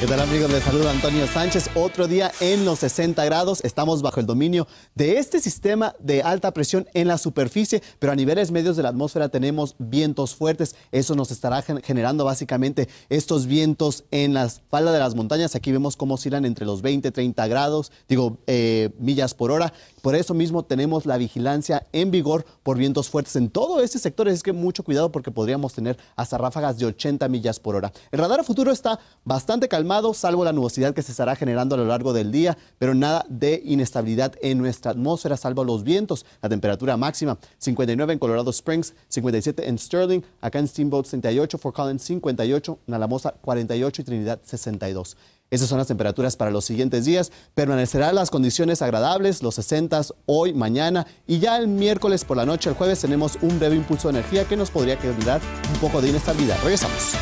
¿Qué tal amigos? Les saluda Antonio Sánchez. Otro día en los 60 grados. Estamos bajo el dominio de este sistema de alta presión en la superficie, pero a niveles medios de la atmósfera tenemos vientos fuertes. Eso nos estará generando básicamente estos vientos en la falda de las montañas. Aquí vemos cómo oscilan entre los 20, 30 grados, digo, eh, millas por hora. Por eso mismo tenemos la vigilancia en vigor por vientos fuertes en todo este sector. Es que mucho cuidado porque podríamos tener hasta ráfagas de 80 millas por hora. El radar futuro está bastante calmado salvo la nubosidad que se estará generando a lo largo del día, pero nada de inestabilidad en nuestra atmósfera, salvo los vientos. La temperatura máxima 59 en Colorado Springs, 57 en Sterling, acá en Steamboat 68, Fort Collins 58, Nalamosa 48 y Trinidad 62. Esas son las temperaturas para los siguientes días. Permanecerán las condiciones agradables, los 60 hoy, mañana y ya el miércoles por la noche, el jueves, tenemos un breve impulso de energía que nos podría generar un poco de inestabilidad. Regresamos.